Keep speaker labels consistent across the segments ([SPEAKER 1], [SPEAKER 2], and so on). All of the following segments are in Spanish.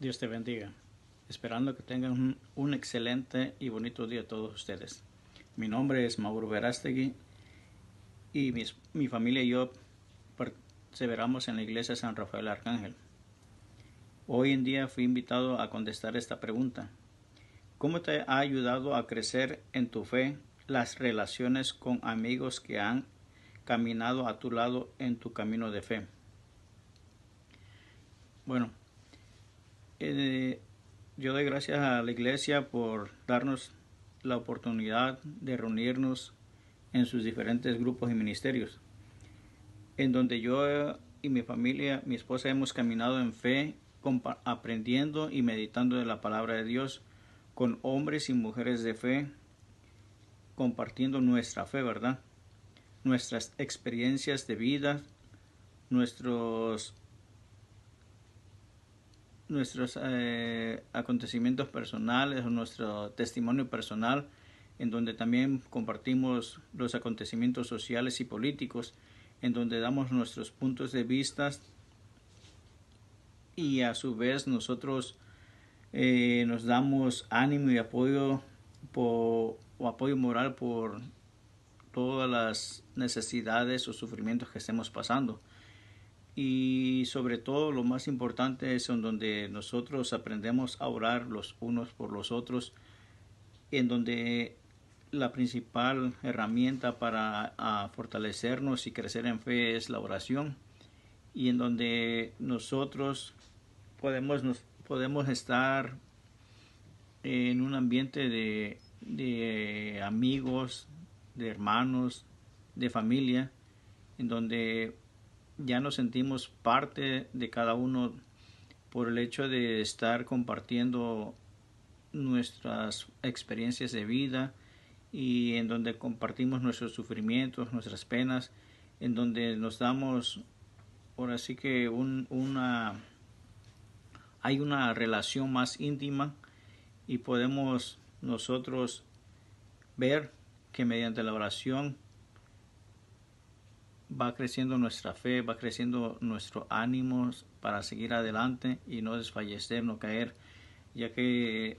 [SPEAKER 1] Dios te bendiga. Esperando que tengan un, excelente y bonito día todos ustedes. Mi nombre es Mauro Verástegui y mi familia y yo perseveramos en la iglesia San Rafael Arcángel. Hoy en día fui invitado a contestar esta pregunta. ¿Cómo te ha ayudado a crecer en tu fe las relaciones con amigos que han caminado a tu lado en tu camino de fe? Bueno, eh, yo doy gracias a la iglesia por darnos la oportunidad de reunirnos en sus diferentes grupos y ministerios, en donde yo eh, y mi familia, mi esposa, hemos caminado en fe, aprendiendo y meditando de la palabra de Dios con hombres y mujeres de fe, compartiendo nuestra fe, ¿verdad? Nuestras experiencias de vida, nuestros nuestros eh, acontecimientos personales o nuestro testimonio personal, en donde también compartimos los acontecimientos sociales y políticos, en donde damos nuestros puntos de vista y a su vez nosotros eh, nos damos ánimo y apoyo o apoyo moral por todas las necesidades o sufrimientos que estemos pasando y sobre todo lo más importante es en donde nosotros aprendemos a orar los unos por los otros, en donde la principal herramienta para fortalecernos y crecer en fe es la oración y en donde nosotros podemos, nos, podemos estar en un ambiente de, de amigos, de hermanos, de familia, en donde ya nos sentimos parte de cada uno por el hecho de estar compartiendo nuestras experiencias de vida y en donde compartimos nuestros sufrimientos, nuestras penas, en donde nos damos, ahora sí que un, una, hay una relación más íntima y podemos nosotros ver que mediante la oración va creciendo nuestra fe, va creciendo nuestro ánimo para seguir adelante y no desfallecer, no caer, ya que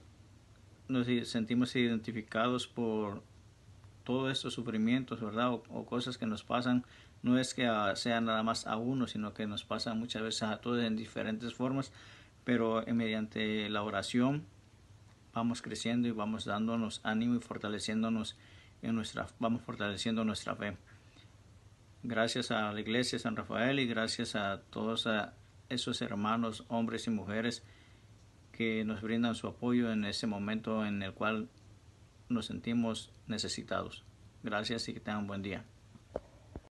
[SPEAKER 1] nos sentimos identificados por todos estos sufrimientos, ¿verdad? O, cosas que nos pasan, no es que ah, sea nada más a uno, sino que nos pasa muchas veces a todos en diferentes formas, pero eh, mediante la oración vamos creciendo y vamos dándonos ánimo y fortaleciéndonos en nuestra, vamos fortaleciendo nuestra fe. Gracias a la Iglesia San Rafael y gracias a todos esos hermanos, hombres y mujeres que nos brindan su apoyo en ese momento en el cual nos sentimos necesitados. Gracias y que tengan un buen día.